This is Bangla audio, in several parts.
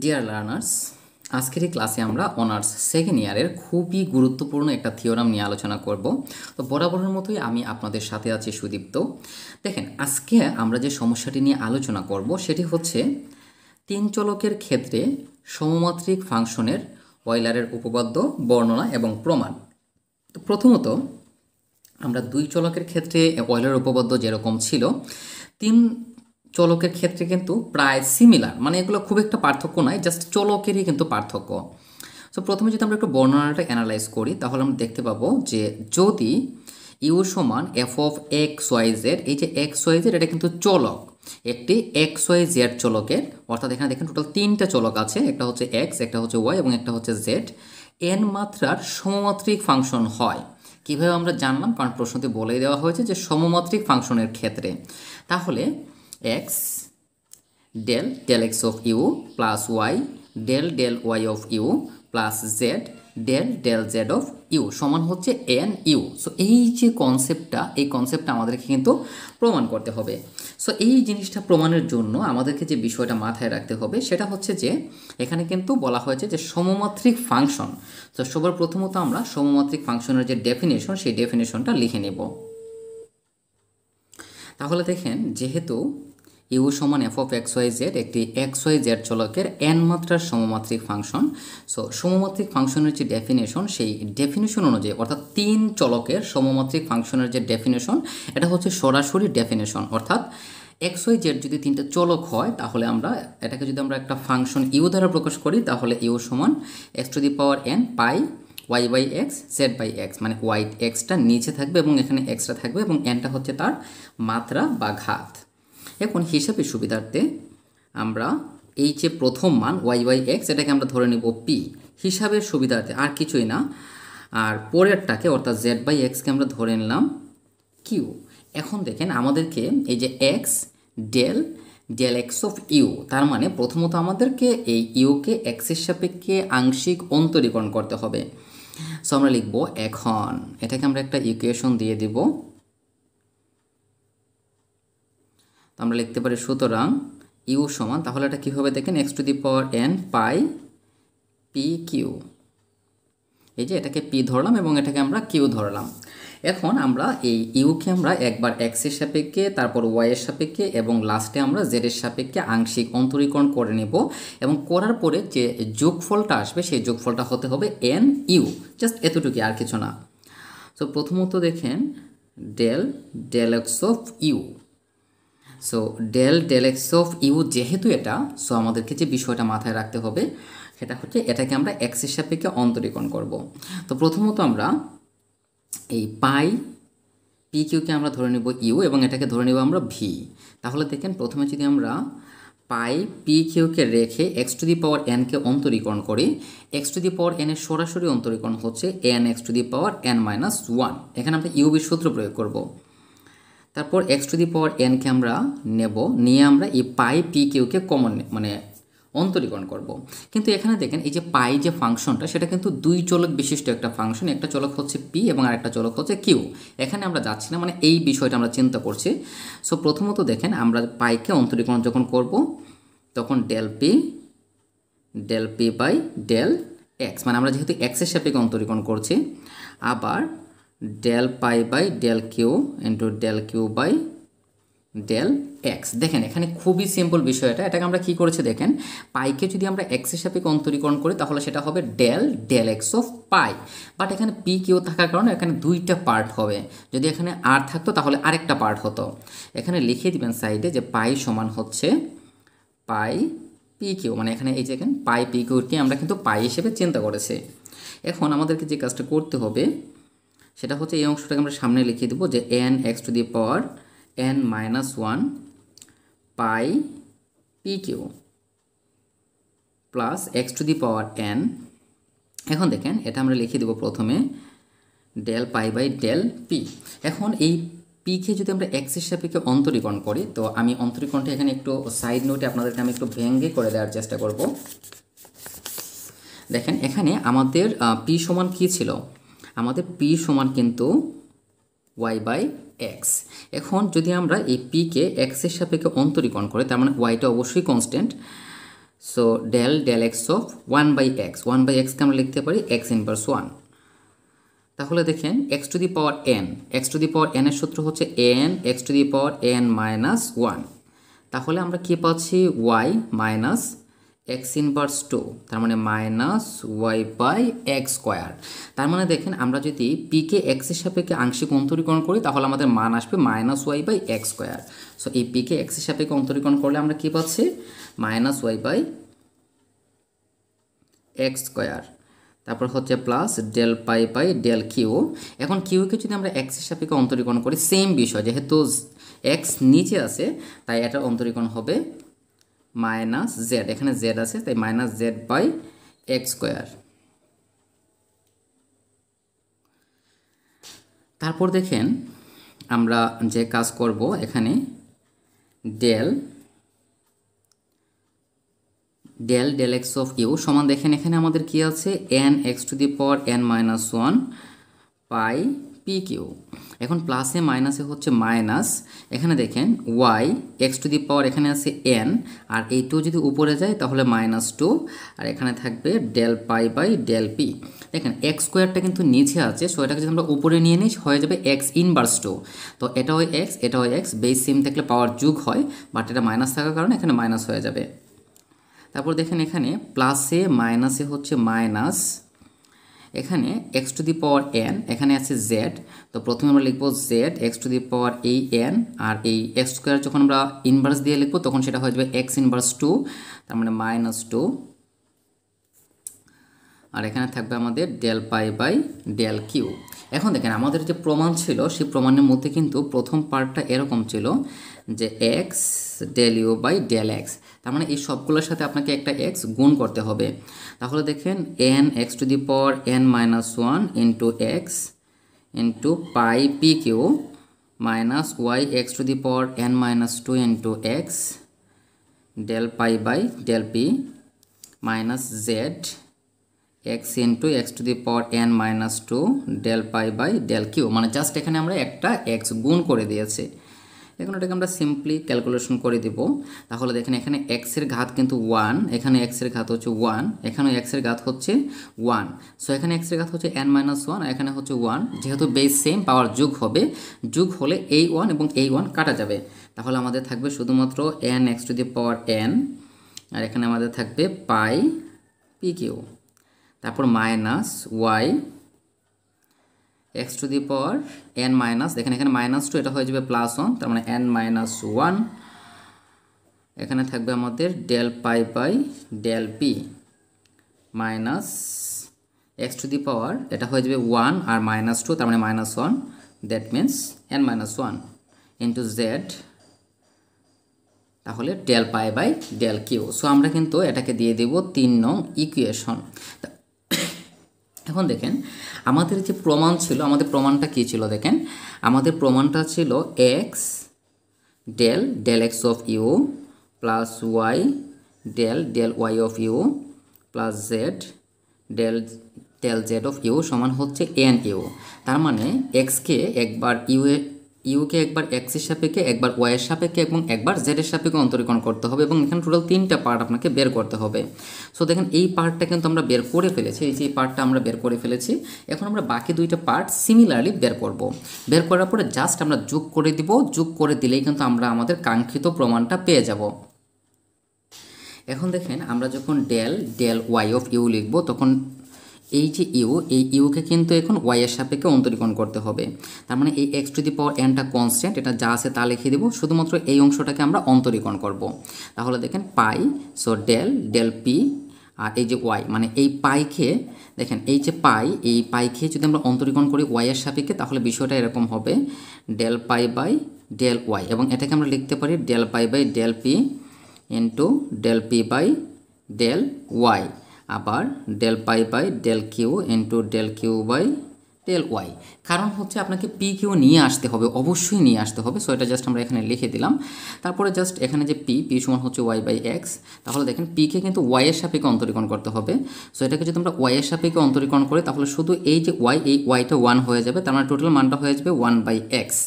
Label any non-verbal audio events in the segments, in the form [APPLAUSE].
ডিয়ার লার্নার্স আজকের এই ক্লাসে আমরা অনার্স সেকেন্ড ইয়ারের খুবই গুরুত্বপূর্ণ একটা থিওরাম নিয়ে আলোচনা করব তো বরাবরের মতোই আমি আপনাদের সাথে আছি সুদীপ্ত দেখেন আজকে আমরা যে সমস্যাটি নিয়ে আলোচনা করব সেটি হচ্ছে তিন চলকের ক্ষেত্রে সমমাত্রিক ফাংশনের অয়লারের উপপাদ্য বর্ণনা এবং প্রমাণ তো প্রথমত আমরা দুই চলকের ক্ষেত্রে অয়লার উপপাদ্য যেরকম ছিল তিন চলকের ক্ষেত্রে কিন্তু প্রায় সিমিলার মানে এগুলো খুব একটা পার্থক্য নয় জাস্ট চলকেরই কিন্তু পার্থক্য সো প্রথমে যদি আমরা একটু বর্ণনাটা অ্যানালাইজ করি তাহলে আমরা দেখতে পাবো যে যদি ইউ সমান f of x y z এই যে এক্স ওয়াই জেড এটা কিন্তু চলক একটি এক্স ওয়াই জেড চলকের অর্থাৎ এখানে দেখেন টোটাল তিনটা চলক আছে একটা হচ্ছে এক্স একটা হচ্ছে ওয়াই এবং একটা হচ্ছে জেড এন মাত্রার সমমাত্রিক ফাংশন হয় কীভাবে আমরা জানলাম কারণ প্রশ্নটি বলেই দেওয়া হয়েছে যে সমমাত্রিক ফাংশনের ক্ষেত্রে তাহলে x del del x of u plus y del del y of u plus z del del z of u সমান হচ্ছে এন ইউ সো এই যে কনসেপ্টটা এই কনসেপ্টটা আমাদেরকে কিন্তু প্রমাণ করতে হবে সো এই জিনিসটা প্রমাণের জন্য আমাদেরকে যে বিষয়টা মাথায় রাখতে হবে সেটা হচ্ছে যে এখানে কিন্তু বলা হয়েছে যে সমমাত্রিক ফাংশন তো সবার প্রথমত আমরা সমমাত্রিক ফাংশনের যে ডেফিনেশন সেই ডেফিনেশনটা লিখে নেব তাহলে দেখেন যেহেতু ইউ সমান f of x y z একটি এক্স ওয়াই জেড চলকের এন মাত্রার সমমাত্রিক ফাংশন সো সমমাত্রিক ফাংশনের যে ডেফিনেশন সেই ডেফিনেশন অনুযায়ী অর্থাৎ তিন চলকের সমমাত্রিক ফাংশনের যে ডেফিনেশন এটা হচ্ছে সরাসরি ডেফিনেশন অর্থাৎ এক্স ওয়াই জেড যদি তিনটা চলক হয় তাহলে আমরা এটাকে যদি আমরা একটা ফাংশন ইউ দ্বারা প্রকাশ করি তাহলে ইউ সমান x to the power n phi y by x z by x মানে ওয়াই এক্সটা নিচে থাকবে এবং এখানে এক্সটা থাকবে এবং এনটা হচ্ছে তার মাত্রা বা ঘাত এখন হিসাবে সুবিধার্থে আমরা এই যে প্রথম মান ওয়াই ওয়াই এক্স এটাকে আমরা ধরে নিব পি হিসাবের সুবিধার্থে আর কিছুই না আর পরেরটাকে অর্থাৎ জেড বাই এক্সকে আমরা ধরে নিলাম কিউ এখন দেখেন আমাদেরকে এই যে x del del x of u তার মানে প্রথমত আমাদেরকে এই ইউকে এক্সের সাপেক্ষে আংশিক অন্তরীকরণ করতে হবে সো আমরা লিখব এখন এটাকে আমরা একটা ইকুয়েশন দিয়ে দিব আমরা লিখতে পারি সুতরাং ইউ সমান তাহলে এটা কী হবে দেখেন x to the power n phi p q এই যে এটাকে পি ধরলাম এবং এটাকে আমরা কিউ ধরলাম এখন আমরা এই ইউকে আমরা একবার এক্সের সাপেক্ষে তারপর ওয়াইয়ের সাপেক্ষে এবং লাস্টে আমরা জেডের সাপেক্ষে আংশিক অন্তরীকরণ করে নেব এবং করার পরে যে যোগফলটা আসবে সেই যোগফলটা হতে হবে এন ইউ জাস্ট এতটুকু আর কিছু না তো প্রথমত দেখেন del del x of u so del del x of u যেহেতু এটা সো আমাদেরকে যে বিষয়টা মাথায় রাখতে হবে সেটা হচ্ছে এটাকে আমরা এক্সের সাপেক্ষে অন্তরীকরণ করব তো প্রথমত আমরা এই পাই পি কিউকে আমরা ধরে নেব ইউ এবং এটাকে ধরে নেব আমরা ভি তাহলে দেখেন প্রথমে যদি আমরা পাই পি কিউকে রেখে এক্স টু দি পাওয়ার এনকে অন্তরীকরণ করি এক্স টু দি পাওয়ার এনের সরাসরি অন্তরীকরণ হচ্ছে n x to the power n minus one এখানে আমরা ইউবির সূত্র প্রয়োগ করবো তারপর এক্স টু দি পাওয়ার এনকে আমরা নেব নিয়ে আমরা এই পাই পি কিউকে কমন মানে অন্তরীকরণ করব। কিন্তু এখানে দেখেন এই যে পাই যে ফাংশনটা সেটা কিন্তু দুই চলক বিশিষ্ট একটা ফাংশন একটা চলক হচ্ছে পি এবং আরেকটা চলক হচ্ছে কিউ এখানে আমরা যাচ্ছি না মানে এই বিষয়টা আমরা চিন্তা করছি সো প্রথমত দেখেন আমরা পাইকে অন্তরীকরণ যখন করব তখন del p del p by del x মানে আমরা যেহেতু এক্সের সাপেকে অন্তরীকরণ করছি আবার del phi by del q into del q by del x দেখেন এখানে খুবই সিম্পল বিষয় এটা এটাকে আমরা কি করেছি দেখেন পাইকে যদি আমরা এক্সের সাপেক্ষে অন্তরীকরণ করি তাহলে সেটা হবে del del x of phi but এখানে পি কিউ থাকার কারণে এখানে দুইটা পার্ট হবে যদি এখানে আর থাকতো তাহলে আরেকটা পার্ট হতো এখানে লিখে দিবেন সাইডে যে পাই সমান হচ্ছে পাই পি কিউ মানে এখানে এই যে পাই পি কিউকে আমরা কিন্তু পাই হিসেবে চিন্তা করেছি এখন আমাদেরকে যে কাজটা করতে হবে সেটা হচ্ছে এই অংশটাকে আমরা সামনে লিখিয়ে দেবো যে n x to the power n minus one phi p q plus x to the power n এখন দেখেন এটা আমরা লিখে দেবো প্রথমে del phi by del p এখন এই পিকে যদি আমরা এক্সের সাপেক্ষে অন্তরীকরণ করি তো আমি অন্তরীকরণটা এখানে একটু সাইড নোটে আপনাদেরকে আমি একটু ভেঙ্গে করে দেওয়ার চেষ্টা করব দেখেন এখানে আমাদের পি সমান কী ছিল আমাদের পি সমান কিন্তু ওয়াই বাই এক্স এখন যদি আমরা এই পিকে এক্সের সাপেক্ষে অন্তরীকরণ করে তার মানে ওয়াইটা অবশ্যই constant so del del x of one by x one by এক্সকে আমরা লিখতে পারি এক্স ইনভার্স ওয়ান তাহলে দেখেন x to the power n x to the power n এর সূত্র হচ্ছে n x to the power n minus one তাহলে আমরা কী পাচ্ছি y minus x inverse two তার মানে minus y by x square তার মানে দেখেন আমরা যদি পিকে এক্সের সাপেক্ষে আংশিক অন্তরীকরণ করি তাহলে আমাদের মান আসবে minus y by x square so এই পিকে এক্সের সাপেক্ষে অন্তরীকরণ করলে আমরা কী পাচ্ছি minus y by x square তারপর হচ্ছে plus del phi by del q এখন কিউকে যদি আমরা এক্সের সাপেক্ষে অন্তরীকরণ করি সেম বিষয় যেহেতু এক্স নিচে আছে তাই এটা অন্তরীকরণ হবে মাইনাস জেড এখানে জেড আছে তাই minus Z by x square তারপর দেখেন আমরা যে কাজ করব এখানে del del del x of u সমান দেখেন এখানে আমাদের কি আছে N x to the power n minus one pi PQ এখন প্লাসে মাইনাসে হচ্ছে মাইনাস এখানে দেখেন ওয়াই এক্স টু দি পাওয়ার এখানে আছে এন আর এই টু যদি উপরে যায় তাহলে মাইনাস টু আর এখানে থাকবে del phi by del p দেখেন এক্স স্কোয়ারটা কিন্তু নিচে আছে সো এটাকে যদি আমরা উপরে নিয়ে নিই হয়ে যাবে এক্স ইনভার্স টু তো এটা হয় এক্স এটা হয় এক্স বেস সিম থাকলে পাওয়ার যুগ হয় বাট এটা মাইনাস থাকার কারণে এখানে মাইনাস হয়ে যাবে তারপর দেখেন এখানে প্লাসে মাইনাসে হচ্ছে মাইনাস এখানে x to the power N এখানে আছে জেড তো প্রথমে আমরা লিখবো জেড এক্স টু দি পাওয়ার এই এন আর এই এক্স স্কোয়ার যখন আমরা ইনভার্স দিয়ে লিখবো তখন সেটা হয়ে যাবে এক্স ইনভার্স টু তার মানে -2 টু আর এখানে থাকবে আমাদের del phi by del q এখন দেখেন আমাদের যে প্রমাণ ছিল সেই প্রমাণের মধ্যে কিন্তু প্রথম পার্টটা এরকম ছিল যে x del u by del x তার মানে এই সবগুলোর সাথে আপনাকে একটা এক্স গুণ করতে হবে তাহলে দেখেন N x to the power n minus one into x into phi p q minus y x to the power n minus two into x del phi by del p minus z x into x to the power n minus two del phi by del q মানে জাস্ট এখানে আমরা একটা এক্স গুণ করে দিয়েছি এখন এটাকে আমরা সিম্পলি ক্যালকুলেশন করে দিব তাহলে দেখেন এখানে এক্সের ঘাত কিন্তু ওয়ান এখানে এক্সের ঘাত হচ্ছে ওয়ান এখানে এক্সের ঘাত হচ্ছে ওয়ান সো এখানে এক্সের ঘাত হচ্ছে এন মাইনাস ওয়ান এখানে হচ্ছে ওয়ান যেহেতু বেস সেম পাওয়ার যুগ হবে যুগ হলে এই ওয়ান এবং এই ওয়ান কাটা যাবে তাহলে আমাদের থাকবে শুধুমাত্র n x to the power n আর এখানে আমাদের থাকবে পাই পি তারপর minus y x to the power n minus দেখেন এখানে মাইনাস টু এটা হয়ে যাবে প্লাস ওয়ান তার মানে এন মাইনাস ওয়ান এখানে থাকবে আমাদের del phi by del p minus x to the power এটা হয়ে যাবে ওয়ান আর মাইনাস টু তার মানে minus one that means n minus one into z তাহলে del phi by del q so আমরা কিন্তু এটাকে দিয়ে দেব তিন নং ইকুয়েশন এখন দেখেন আমাদের যে প্রমাণ ছিল আমাদের প্রমাণটা কী ছিল দেখেন আমাদের প্রমাণটা ছিল x del del x of u plus y del del y of u plus z del del z of u সমান হচ্ছে এন ইউ তার মানে এক্সকে একবার ইউ ইউকে একবার এক্সের সাপেক্ষে একবার ওয়াইয়ের সাপেক্ষে এবং একবার জেডের সাপেক্ষে অন্তরীকরণ করতে হবে এবং এখানে টোটাল তিনটা পার্ট আপনাকে বের করতে হবে সো দেখেন এই পার্টটা কিন্তু আমরা বের করে ফেলেছি এই যে এই পার্টটা আমরা বের করে ফেলেছি এখন আমরা বাকি দুইটা পার্ট সিমিলারলি বের করব বের করার পরে জাস্ট আমরা যোগ করে দিব যোগ করে দিলেই কিন্তু আমরা আমাদের কাঙ্ক্ষিত প্রমাণটা পেয়ে যাব এখন দেখেন আমরা যখন del del y of u লিখবো তখন এই যে ইউ এই ইউকে কিন্তু এখন ওয়াইয়ের সাপেক্ষে অন্তরীকরণ করতে হবে তার মানে এই এক্স টু দি পাওয়ার এনটা কনস্ট্যান্ট এটা যা আছে তা লিখে দেবো শুধুমাত্র এই অংশটাকে আমরা অন্তরীকরণ করব তাহলে দেখেন phi so del del p আর এই যে ওয়াই মানে এই পাইকে দেখেন এই যে পাই এই পাইকে যদি আমরা অন্তরীকরণ করি ওয়াইয়ের সাপেক্ষে তাহলে বিষয়টা এরকম হবে del phi by del y এবং এটাকে আমরা লিখতে পারি del phi by del p into del p by del y আবার del phi by del q into del q by del y কারণ হচ্ছে আপনাকে পি কিউ নিয়ে আসতে হবে অবশ্যই নিয়ে আসতে হবে সো এটা জাস্ট আমরা এখানে লিখে দিলাম তারপরে জাস্ট এখানে যে পি পি সমান হচ্ছে ওয়াই বাই এক্স তাহলে দেখেন পিকে কিন্তু ওয়াইয়ের সাপেকে অন্তরীকরণ করতে হবে সো এটাকে যদি আমরা ওয়াইয়ের সাপেকে অন্তরীকরণ করি তাহলে শুধু এই যে ওয়াই এই ওয়াইটা ওয়ান হয়ে যাবে তার মানে টোটাল মানটা হয়ে যাবে ওয়ান বাই এক্স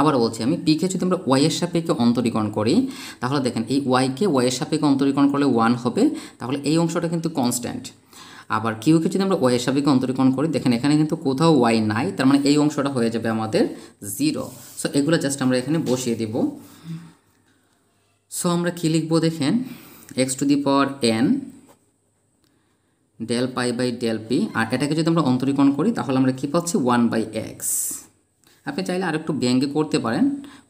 আবার বলছি আমি পিকে যদি আমরা ওয়াইয়ের সাপেক্ষে অন্তরীকরণ করি তাহলে দেখেন এই ওয়াইকে ওয়াইয়ের সাপেক্ষে অন্তরীকরণ করলে ওয়ান হবে তাহলে এই অংশটা কিন্তু কনস্ট্যান্ট আবার কিউকে যদি আমরা ওয়াইয়ের সাপেক্ষে অন্তরীকরণ করি দেখেন এখানে কিন্তু কোথাও ওয়াই নাই তার মানে এই অংশটা হয়ে যাবে আমাদের জিরো সো এগুলো জাস্ট আমরা এখানে বসিয়ে দিব সো আমরা কী লিখবো দেখেন x to the power n del phi by del p আর এটাকে যদি আমরা অন্তরীকরণ করি তাহলে আমরা কী পাচ্ছি ওয়ান বাই এক্স আপনি চাইলে আর একটু ব্যঙ্গে করতে পারেন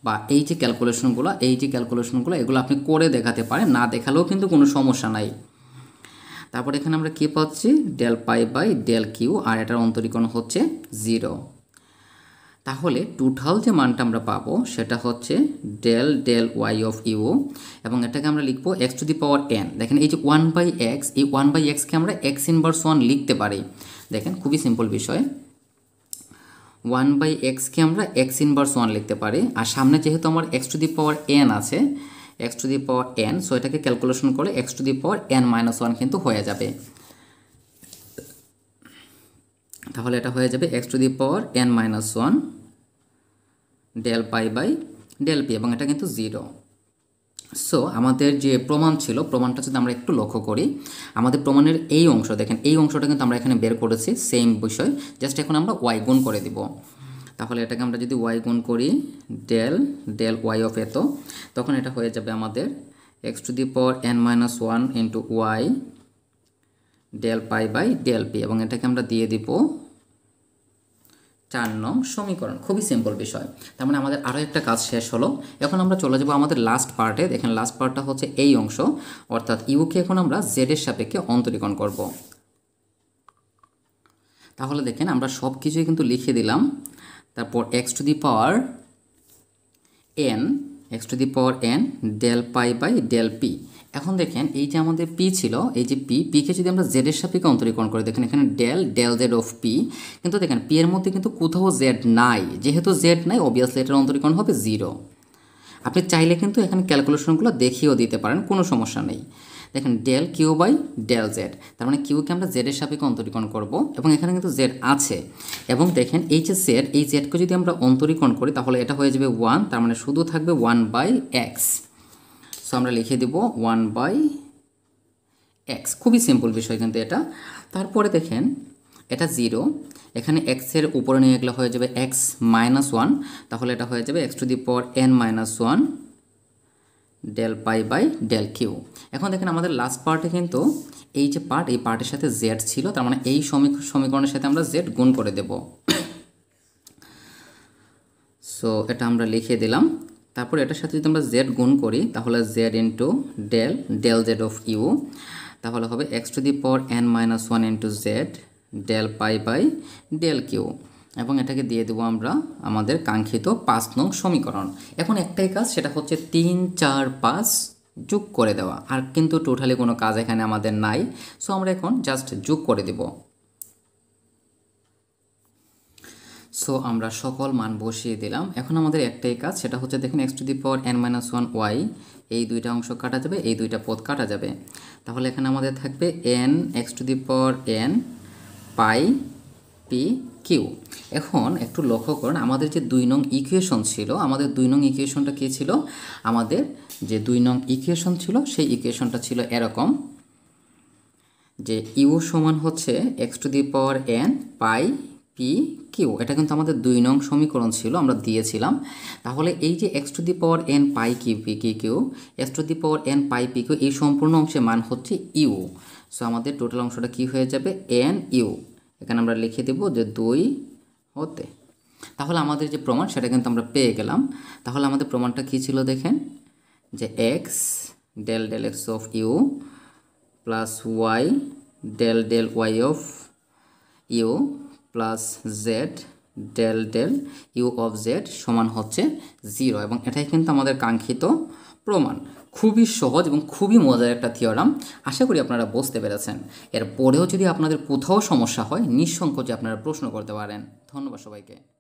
বা এই যে ক্যালকুলেশনগুলো এই যে ক্যালকুলেশনগুলো এগুলো আপনি করে দেখাতে পারেন না দেখালেও কিন্তু কোনো সমস্যা নাই তারপর এখানে আমরা কী পাচ্ছি del phi by del q আর এটার অন্তরীকরণ হচ্ছে জিরো তাহলে টোটাল যে মানটা আমরা পাবো সেটা হচ্ছে del del y of u এবং এটাকে আমরা লিখবো x to the power n দেখেন এই যে ওয়ান বাই এক্স এই ওয়ান বাই এক্সকে আমরা এক্স ইনভার্স ওয়ান লিখতে পারি দেখেন খুবই সিম্পল বিষয় ওয়ান বাই এক্সকে আমরা এক্স ইনভার্স ওয়ান লিখতে পারি আর সামনে যেহেতু আমার x to the power n আছে x to the power n so এটাকে ক্যালকুলেশন করলে x to the power n minus one কিন্তু হয়ে যাবে তাহলে এটা হয়ে যাবে x to the power n minus one del phi by del p এবং এটা কিন্তু জিরো সো আমাদের যে প্রমাণ ছিল প্রমাণটা যদি আমরা একটু লক্ষ্য করি আমাদের প্রমাণের এই অংশ দেখেন এই অংশটা কিন্তু আমরা এখানে বের করেছি সেম বিষয় জাস্ট এখন আমরা ওয়াই গুণ করে দিব তাহলে এটাকে আমরা যদি ওয়াই গুণ করি ডেল ডেল ওয়াই অফ এত তখন এটা হয়ে যাবে আমাদের x to the power n minus one into y del phi by del p এবং এটাকে আমরা দিয়ে দিব চার নং সমীকরণ খুবই সিম্পল বিষয় তার মানে আমাদের আরও একটা কাজ শেষ হলো এখন আমরা চলে যাব আমাদের লাস্ট পার্টে দেখেন লাস্ট পার্টটা হচ্ছে এই অংশ অর্থাৎ ইউকে এখন আমরা জেডের সাপেক্ষে অন্তরীকরণ করব তাহলে দেখেন আমরা সব কিছুই কিন্তু লিখে দিলাম তারপর x to the power n x to the power n del phi by del p এখন দেখেন এই যে আমাদের পি ছিল এই যে পি পিকে যদি আমরা জেডের সাপেক্ষে অন্তরীকরণ করি দেখেন এখানে del del z of p কিন্তু দেখেন পি এর মধ্যে কিন্তু কোথাও জেড নাই যেহেতু জেড নাই অবভিয়াসলি এটার অন্তরীকরণ হবে জিরো আপনি চাইলে কিন্তু এখানে ক্যালকুলেশনগুলো দেখিয়েও দিতে পারেন কোনো সমস্যা নেই দেখেন del q by del z তার মানে কিউকে আমরা জেডের সাপেক্ষে অন্তরীকরণ করব এবং এখানে কিন্তু জেড আছে এবং দেখেন এই যে জেড এই জেডকে যদি আমরা অন্তরীকরণ করি তাহলে এটা হয়ে যাবে ওয়ান তার মানে শুধু থাকবে ওয়ান বাই এক্স সো আমরা লিখে দেব ওয়ান বাই এক্স খুবই সিম্পল বিষয় কিন্তু এটা তারপরে দেখেন এটা জিরো এখানে এক্সের উপরে নিয়ে গেলে হয়ে যাবে এক্স মাইনাস ওয়ান তাহলে এটা হয়ে যাবে x to the power n minus one del phi by del q এখন দেখেন আমাদের লাস্ট পার্টে কিন্তু এই যে পার্ট এই পার্টের সাথে জেড ছিল তার মানে এই সমীকরণের সাথে আমরা জেড গুণ করে দেব সো [COUGHS] এটা আমরা লিখে দিলাম তারপর এটার সাথে যদি আমরা জেড গুণ করি তাহলে z into del del z of u তাহলে হবে x to the power n minus one into z del phi by del q এবং এটাকে দিয়ে দেবো আমরা আমাদের কাঙ্ক্ষিত পাঁচ নং সমীকরণ এখন একটাই কাজ সেটা হচ্ছে তিন চার পাঁচ যোগ করে দেওয়া আর কিন্তু টোটালি কোনো কাজ এখানে আমাদের নাই সো আমরা এখন জাস্ট যোগ করে দেবো সো আমরা সকল মান বসিয়ে দিলাম এখন আমাদের একটাই কাজ সেটা হচ্ছে দেখুন x to the power n minus one y এই দুইটা অংশ কাটা যাবে এই দুইটা পথ কাটা যাবে তাহলে এখানে আমাদের থাকবে n x to the power n phi p q এখন একটু লক্ষ্য করুন আমাদের যে দুই নং ইকুয়েশন ছিল আমাদের দুই নং ইকুয়েশনটা কী ছিল আমাদের যে দুই নং ইকুয়েশন ছিল সেই ইকুয়েশনটা ছিল এরকম যে ইউ সমান হচ্ছে x to the power n phi p q এটা কিন্তু আমাদের দুই নং সমীকরণ ছিল আমরা দিয়েছিলাম তাহলে এই যে x to the power n phi q p কি q x to the power n phi p q এই সম্পূর্ণ অংশের মান হচ্ছে ইউ সো আমাদের টোটাল অংশটা কি হয়ে যাবে এন ইউ এখানে আমরা লিখে দেব যে দুই হতে তাহলে আমাদের যে প্রমাণ সেটা কিন্তু আমরা পেয়ে গেলাম তাহলে আমাদের প্রমাণটা কি ছিল দেখেন যে x del del x of u plus y del del y of u plus z del del u of z সমান হচ্ছে জিরো এবং এটাই কিন্তু আমাদের কাঙ্ক্ষিত প্রমাণ খুবই সহজ এবং খুবই মজার একটা থিওরাম আশা করি আপনারা বুঝতে পেরেছেন এরপরেও যদি আপনাদের কোথাও সমস্যা হয় নিঃসংকোচে আপনারা প্রশ্ন করতে পারেন ধন্যবাদ সবাইকে